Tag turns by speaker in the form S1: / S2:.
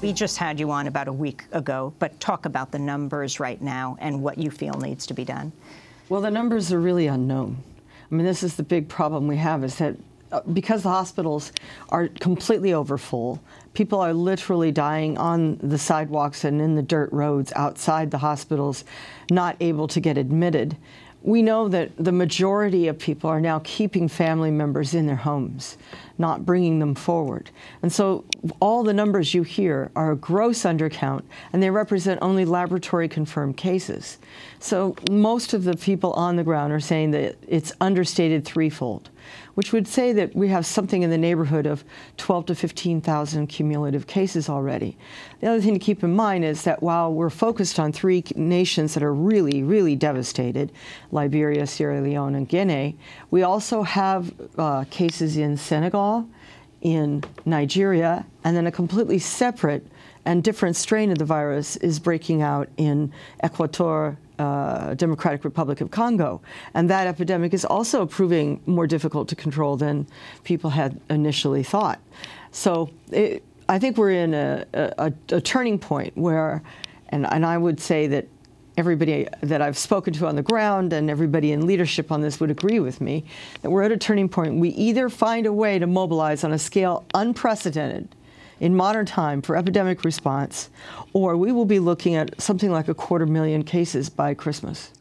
S1: We just had you on about a week ago, but talk about the numbers right now and what you feel needs to be done. Well, the numbers are really unknown.
S2: I mean, this is the big problem we have is that because the hospitals are completely overfull, people are literally dying on the sidewalks and in the dirt roads outside the hospitals, not able to get admitted. We know that the majority of people are now keeping family members in their homes, not bringing them forward. And so all the numbers you hear are a gross undercount, and they represent only laboratory confirmed cases. So most of the people on the ground are saying that it's understated threefold which would say that we have something in the neighborhood of 12 to 15,000 cumulative cases already. The other thing to keep in mind is that while we're focused on three nations that are really, really devastated, Liberia, Sierra Leone, and Guinea, we also have uh, cases in Senegal, in Nigeria, and then a completely separate and different strain of the virus is breaking out in Ecuador, uh, Democratic Republic of Congo. And that epidemic is also proving more difficult to control than people had initially thought. So it, I think we're in a, a, a turning point where, and, and I would say that everybody that I've spoken to on the ground and everybody in leadership on this would agree with me that we're at a turning point. We either find a way to mobilize on a scale unprecedented in modern time for epidemic response, or we will be looking at something like a quarter million cases by Christmas.